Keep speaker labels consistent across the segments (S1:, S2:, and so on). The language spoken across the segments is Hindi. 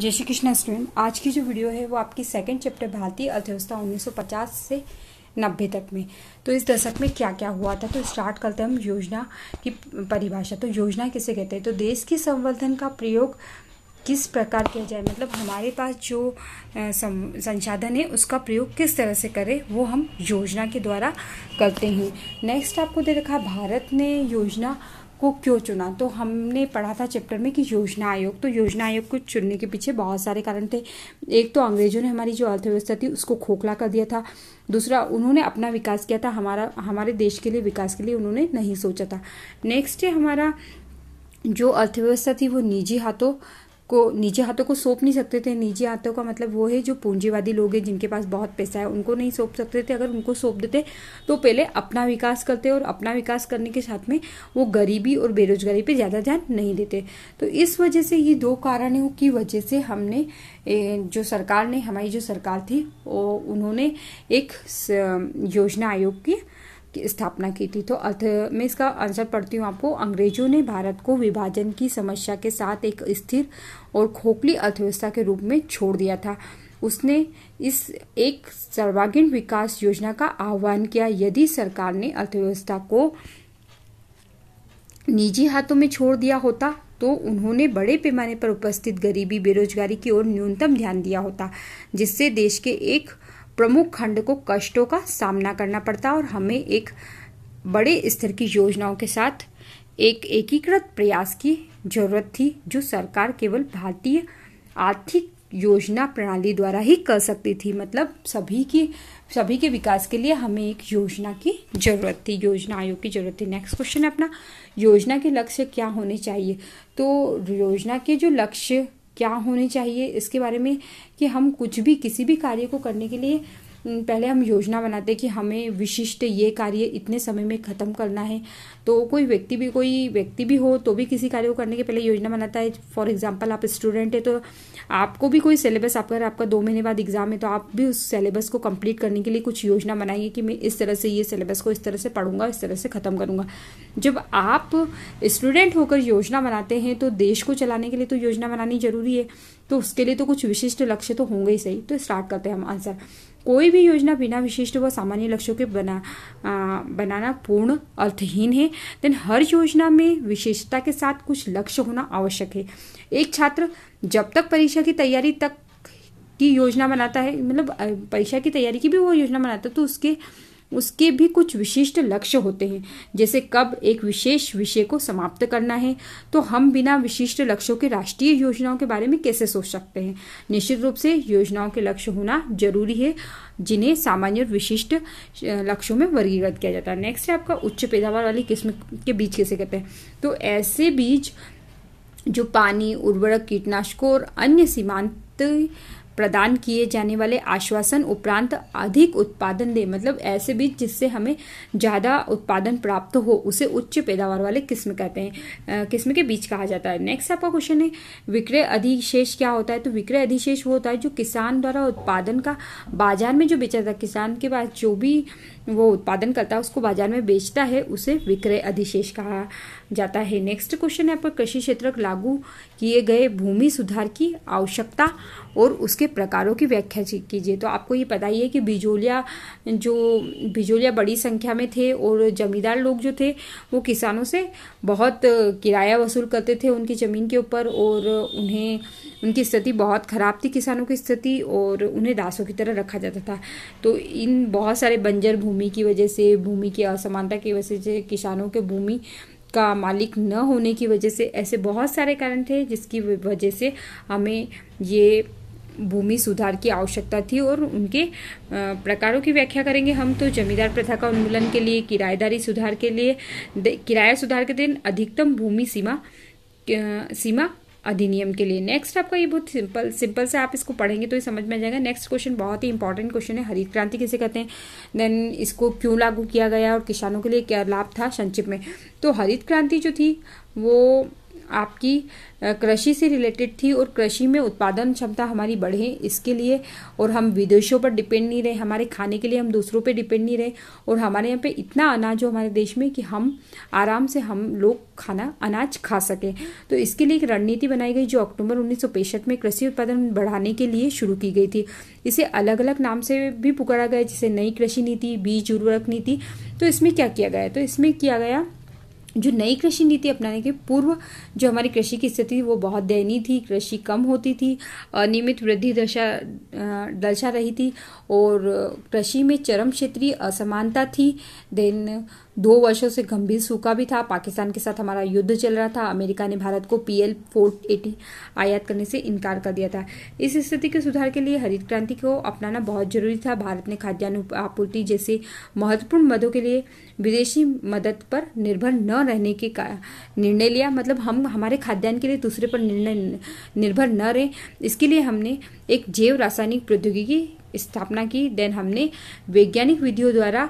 S1: जय श्री कृष्णा स्टूडेंट आज की जो वीडियो है वो आपकी सेकंड चैप्टर भारतीय अर्थव्यवस्था 1950 से 90 तक में तो इस दशक में क्या क्या हुआ था तो स्टार्ट करते हैं हम योजना की परिभाषा तो योजना किसे कहते हैं तो देश के संवर्धन का प्रयोग किस प्रकार किया जाए मतलब हमारे पास जो संसाधन है उसका प्रयोग किस तरह से करें वो हम योजना के द्वारा करते हैं नेक्स्ट आपको दे रखा भारत ने योजना को क्यों चुना तो हमने पढ़ा था चैप्टर में कि योजना आयोग तो योजना आयोग को चुनने के पीछे बहुत सारे कारण थे एक तो अंग्रेजों ने हमारी जो अर्थव्यवस्था थी उसको खोखला कर दिया था दूसरा उन्होंने अपना विकास किया था हमारा हमारे देश के लिए विकास के लिए उन्होंने नहीं सोचा था नेक्स्ट है हमारा जो अर्थव्यवस्था थी वो निजी हाथों को नीचे हाथों को सौंप नहीं सकते थे नीचे हाथों का मतलब वो है जो पूंजीवादी लोग हैं जिनके पास बहुत पैसा है उनको नहीं सौंप सकते थे अगर उनको सौंप देते तो पहले अपना विकास करते और अपना विकास करने के साथ में वो गरीबी और बेरोजगारी पे ज़्यादा ध्यान नहीं देते तो इस वजह से ये दो कारणों की वजह से हमने जो सरकार ने हमारी जो सरकार थी वो उन्होंने एक योजना आयोग की की स्थापना की थी तो अर्थ मैं इसका आंसर पढ़ती हूँ आपको अंग्रेजों ने भारत को विभाजन की समस्या के साथ एक स्थिर और खोखली अर्थव्यवस्था के रूप में छोड़ दिया था उसने इस एक सर्वागीण विकास योजना का आह्वान किया यदि सरकार ने अर्थव्यवस्था को निजी हाथों में छोड़ दिया होता तो उन्होंने बड़े पैमाने पर उपस्थित गरीबी बेरोजगारी की ओर न्यूनतम ध्यान दिया होता जिससे देश के एक प्रमुख खंड को कष्टों का सामना करना पड़ता और हमें एक बड़े स्तर की योजनाओं के साथ एक एकीकृत प्रयास की जरूरत थी जो सरकार केवल भारतीय आर्थिक योजना प्रणाली द्वारा ही कर सकती थी मतलब सभी की सभी के विकास के लिए हमें एक योजना की जरूरत थी योजना आयोग की जरूरत थी नेक्स्ट क्वेश्चन है अपना योजना के लक्ष्य क्या होने चाहिए तो योजना के जो लक्ष्य क्या होने चाहिए इसके बारे में कि हम कुछ भी किसी भी कार्य को करने के लिए पहले हम योजना बनाते हैं कि हमें विशिष्ट ये कार्य इतने समय में ख़त्म करना है तो कोई व्यक्ति भी कोई व्यक्ति भी हो तो भी किसी कार्य को करने के पहले योजना बनाता है फॉर एग्जाम्पल आप स्टूडेंट है तो आपको भी कोई सिलेबस आप अगर आपका दो महीने बाद एग्ज़ाम है तो आप भी उस सिलेबस को कंप्लीट करने के लिए कुछ योजना बनाइए कि मैं इस तरह से ये सिलेबस को इस तरह से पढ़ूंगा इस तरह से ख़त्म करूँगा जब आप स्टूडेंट होकर योजना बनाते हैं तो देश को चलाने के लिए तो योजना बनानी ज़रूरी है तो उसके लिए तो कुछ विशिष्ट लक्ष्य तो होंगे ही सही तो स्टार्ट करते हैं हम आंसर कोई भी योजना बिना विशिष्ट व सामान्य लक्ष्यों के बना आ, बनाना पूर्ण अर्थहीन है देन हर योजना में विशेषता के साथ कुछ लक्ष्य होना आवश्यक है एक छात्र जब तक परीक्षा की तैयारी तक की योजना बनाता है मतलब परीक्षा की तैयारी की भी वो योजना बनाता है तो उसके उसके भी कुछ विशिष्ट लक्ष्य होते हैं जैसे कब एक विशेष विषय को समाप्त करना है तो हम बिना विशिष्ट लक्ष्यों के राष्ट्रीय योजनाओं के बारे में कैसे सोच सकते हैं निश्चित रूप से योजनाओं के लक्ष्य होना जरूरी है जिन्हें सामान्य और विशिष्ट लक्ष्यों में वर्गीकृत किया जाता है नेक्स्ट है आपका उच्च पैदावार वाली किस्म के बीज कैसे कहते हैं तो ऐसे बीज जो पानी उर्वरक कीटनाशकों और अन्य सीमांत प्रदान किए जाने वाले आश्वासन उपरांत अधिक उत्पादन दे मतलब ऐसे बीज जिससे हमें ज़्यादा उत्पादन प्राप्त हो उसे उच्च पैदावार वाले किस्म कहते हैं किस्म के बीज कहा जाता है नेक्स्ट आपका क्वेश्चन है विक्रय अधिशेष क्या होता है तो विक्रय अधिशेष वो होता है जो किसान द्वारा उत्पादन का बाजार में जो बेचा था किसान के पास जो भी वो उत्पादन करता है उसको बाजार में बेचता है उसे विक्रय अधिशेष कहा जाता है नेक्स्ट क्वेश्चन है आपका कृषि क्षेत्र लागू किए गए भूमि सुधार की आवश्यकता और उसके उसके प्रकारों की व्याख्या कीजिए तो आपको ये पता ही है कि बिजोलिया जो बिजोलिया बड़ी संख्या में थे और जमींदार लोग जो थे वो किसानों से बहुत किराया वसूल करते थे उनकी ज़मीन के ऊपर और उन्हें उनकी स्थिति बहुत ख़राब थी किसानों की स्थिति और उन्हें दासों की तरह रखा जाता था तो इन बहुत सारे बंजर भूमि की वजह से भूमि की असमानता की वजह से किसानों के भूमि का मालिक न होने की वजह से ऐसे बहुत सारे कारण थे जिसकी वजह से हमें ये भूमि सुधार की आवश्यकता थी और उनके प्रकारों की व्याख्या करेंगे हम तो जमींदार प्रथा का उन्मूलन के लिए किराएदारी सुधार के लिए किराया सुधार के दिन अधिकतम भूमि सीमा सीमा अधिनियम के लिए नेक्स्ट आपका ये बहुत सिंपल सिंपल से आप इसको पढ़ेंगे तो ये समझ में आ जाएगा नेक्स्ट क्वेश्चन बहुत ही इंपॉर्टेंट क्वेश्चन है हरित क्रांति किसे कहते हैं देन इसको क्यों लागू किया गया और किसानों के लिए क्या लाभ था संक्षिप्त में तो हरित क्रांति जो थी वो आपकी कृषि से रिलेटेड थी और कृषि में उत्पादन क्षमता हमारी बढ़े इसके लिए और हम विदेशों पर डिपेंड नहीं रहे हमारे खाने के लिए हम दूसरों पर डिपेंड नहीं रहे और हमारे यहाँ पे इतना अनाज हो हमारे देश में कि हम आराम से हम लोग खाना अनाज खा सकें तो इसके लिए एक रणनीति बनाई गई जो अक्टूबर उन्नीस में कृषि उत्पादन बढ़ाने के लिए शुरू की गई थी इसे अलग अलग नाम से भी पुकारा गया जिसे नई कृषि नीति बीज उर्वरक नीति तो इसमें क्या किया गया तो इसमें किया गया जो नई कृषि नीति अपनाने के पूर्व जो हमारी कृषि की स्थिति वो बहुत दयनीय थी कृषि कम होती थी अनियमित वृद्धि दशा दर्शा रही थी और कृषि में चरम क्षेत्रीय असमानता थी देन दो वर्षों से गंभीर सूखा भी था पाकिस्तान के साथ हमारा युद्ध चल रहा था अमेरिका ने भारत को पी एल फोर एटी आयात करने से इनकार कर दिया था इस स्थिति के सुधार के लिए हरित क्रांति को अपनाना बहुत जरूरी था भारत ने खाद्यान्न आपूर्ति जैसे महत्वपूर्ण मदों के लिए विदेशी मदद पर निर्भर न न रहने के निर्णय लिया मतलब हम हमारे खाद्यान्न के लिए दूसरे पर निर्णय निर्भर न रहे इसके लिए हमने एक जैव रासायनिक प्रौद्योगिकी स्थापना की देन हमने वैज्ञानिक विधियों द्वारा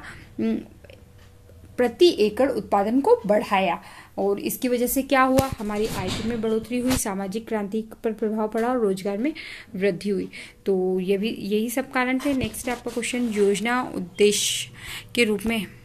S1: प्रति एकड़ उत्पादन को बढ़ाया और इसकी वजह से क्या हुआ हमारी आय में बढ़ोतरी हुई सामाजिक क्रांति पर प्रभाव पड़ा और रोजगार में वृद्धि हुई तो ये भी यही सब कारण थे नेक्स्ट आपका क्वेश्चन योजना उद्देश्य के रूप में